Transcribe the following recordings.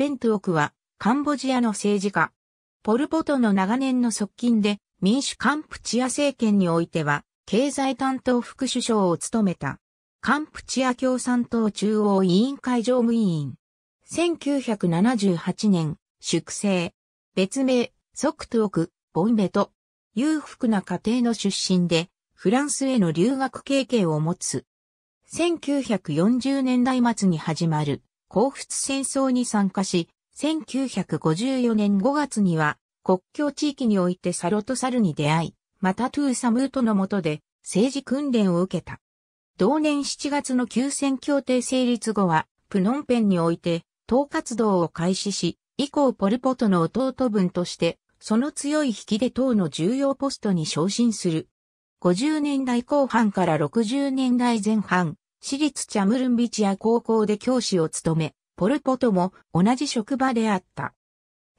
ベントゥオクは、カンボジアの政治家。ポルポトの長年の側近で、民主カンプチア政権においては、経済担当副首相を務めた。カンプチア共産党中央委員会常務委員。1978年、粛清。別名、ソクトオク、ボンベト。裕福な家庭の出身で、フランスへの留学経験を持つ。1940年代末に始まる甲仏戦争に参加し、1954年5月には国境地域においてサロとサルに出会い、またトゥーサムートの下で政治訓練を受けた。同年7月の休戦協定成立後は、プノンペンにおいて、党活動を開始し、以降ポルポトの弟分として、その強い引きで党の重要ポストに昇進する。50年代後半から60年代前半、私立チャムルンビチア高校で教師を務め、ポルポとも同じ職場であった。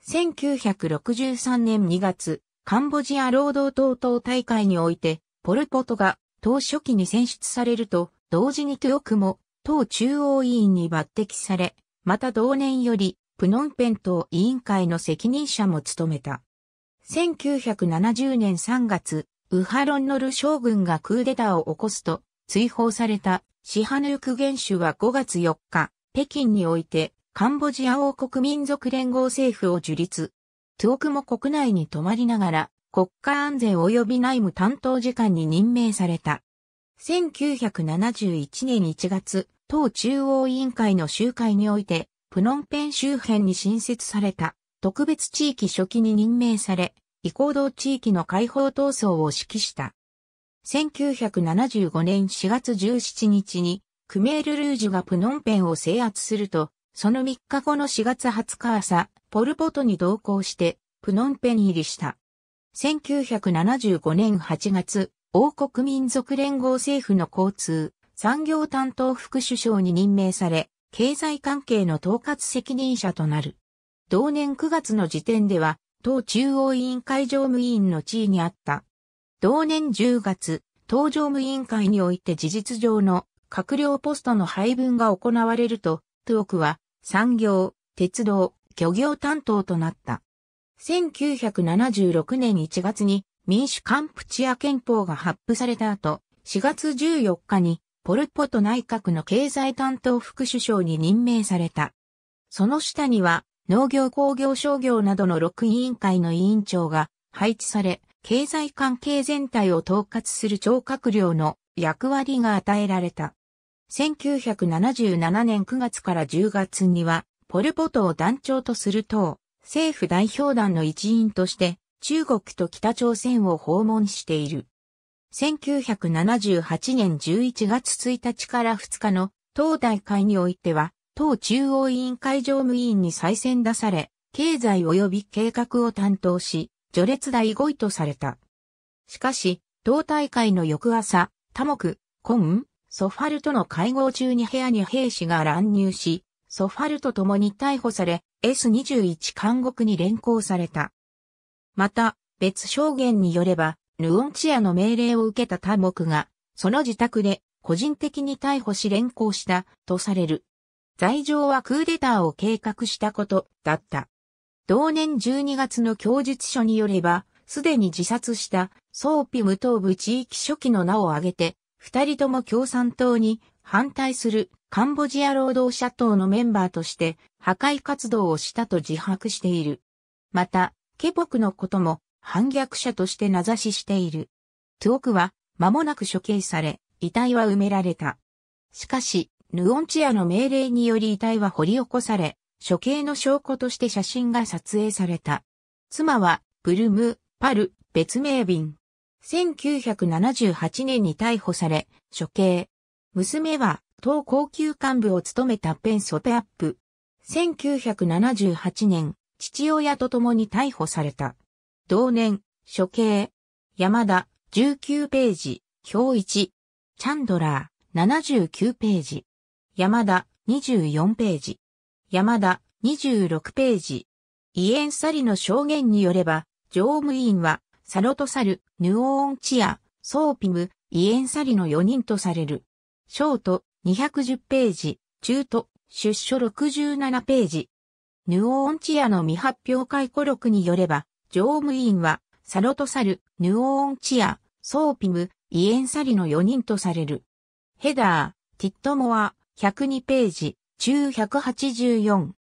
1963年2月、カンボジア労働党党大会において、ポルポトが党初期に選出されると、同時にトゥオクも党中央委員に抜擢され、また同年よりプノンペン党委員会の責任者も務めた。1970年3月、ウハロンノル将軍がクーデターを起こすと、追放されたシハヌーク元首は5月4日、北京においてカンボジア王国民族連合政府を樹立。トークも国内に泊まりながら国家安全及び内務担当次官に任命された。1971年1月、党中央委員会の集会において、プノンペン周辺に新設された特別地域初期に任命され、移行動地域の解放闘争を指揮した。1975年4月17日に、クメールルージュがプノンペンを制圧すると、その3日後の4月20日朝、ポルポトに同行して、プノンペン入りした。1975年8月、王国民族連合政府の交通、産業担当副首相に任命され、経済関係の統括責任者となる。同年9月の時点では、党中央委員会常務委員の地位にあった。同年10月、登場務委員会において事実上の閣僚ポストの配分が行われると、トゥオクは産業、鉄道、漁業担当となった。1976年1月に民主カンプチア憲法が発布された後、4月14日にポルポト内閣の経済担当副首相に任命された。その下には農業工業商業などの6委員会の委員長が配置され、経済関係全体を統括する超閣僚の役割が与えられた。1977年9月から10月には、ポルポトを団長とする党、政府代表団の一員として、中国と北朝鮮を訪問している。1978年11月1日から2日の党大会においては、党中央委員会常務委員に再選出され、経済及び計画を担当し、序列第5位とされた。しかし、同大会の翌朝、多目、コン、ソファルとの会合中に部屋に兵士が乱入し、ソファルと共に逮捕され、S21 監獄に連行された。また、別証言によれば、ヌオンチアの命令を受けた多目が、その自宅で個人的に逮捕し連行したとされる。罪状はクーデターを計画したことだった。同年12月の供述書によれば、すでに自殺した、ソーピ無党部地域初期の名を挙げて、二人とも共産党に反対するカンボジア労働者党のメンバーとして破壊活動をしたと自白している。また、ケポクのことも反逆者として名指ししている。トゥオクは間もなく処刑され、遺体は埋められた。しかし、ヌオンチアの命令により遺体は掘り起こされ、処刑の証拠として写真が撮影された。妻は、プルム、パル、別名便。1978年に逮捕され、処刑。娘は、党高級幹部を務めたペンソペアップ。1978年、父親と共に逮捕された。同年、処刑。山田、19ページ、表1。チャンドラー、79ページ。山田、24ページ。山田、26ページ。イエン・サリの証言によれば、常務委員は、サロトサル、ヌオーンチア、ソーピム、イエン・サリの4人とされる。ショート、210ページ、中途、出所67ページ。ヌオーンチアの未発表回顧録によれば、常務委員は、サロトサル、ヌオーンチア、ソーピム、イエンサリの4人とされる。ヘダー、ティットモア、102ページ。中184。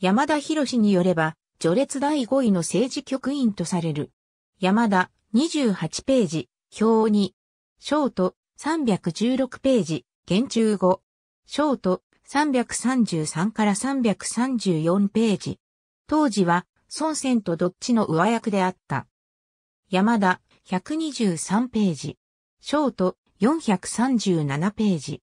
山田博士によれば、序列第5位の政治局員とされる。山田、28ページ、表2。ショート、316ページ、現中5。ショート、333から334ページ。当時は、孫戦とどっちの上役であった。山田、123ページ。ショート、437ページ。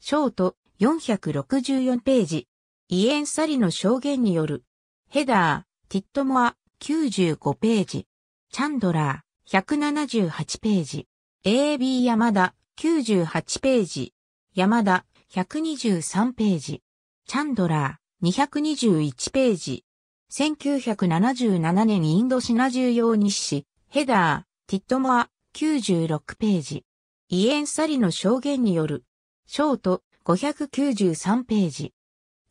ショート、464ページ。イエン・サリの証言による。ヘダー、ティットモア、95ページ。チャンドラー、178ページ。AB 山田、98ページ。山田、123ページ。チャンドラー、221ページ。1977年インドシナ重要日誌、ヘダー、ティットモア、96ページ。イエン・サリの証言による、ショート、593ページ。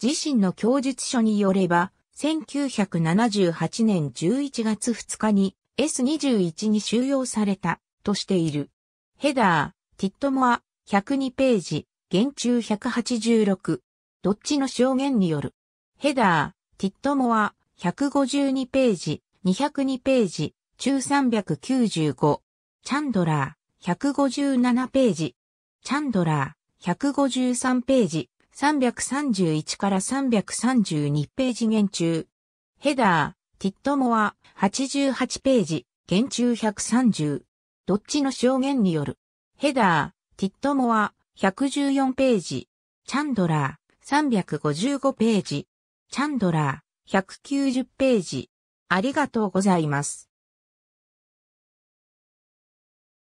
自身の供述書によれば、1978年11月2日に S21 に収容されたとしている。ヘダー、ティットモア、102ページ、現中186。どっちの証言による。ヘダー、ティットモア、152ページ、202ページ、中395。チャンドラー、157ページ。チャンドラー。153ページ、331から332ページ現中。ヘダー、ティットモア、88ページ、現中130。どっちの証言による。ヘダー、ティットモア、114ページ。チャンドラー、355ページ。チャンドラー、190ページ。ありがとうございます。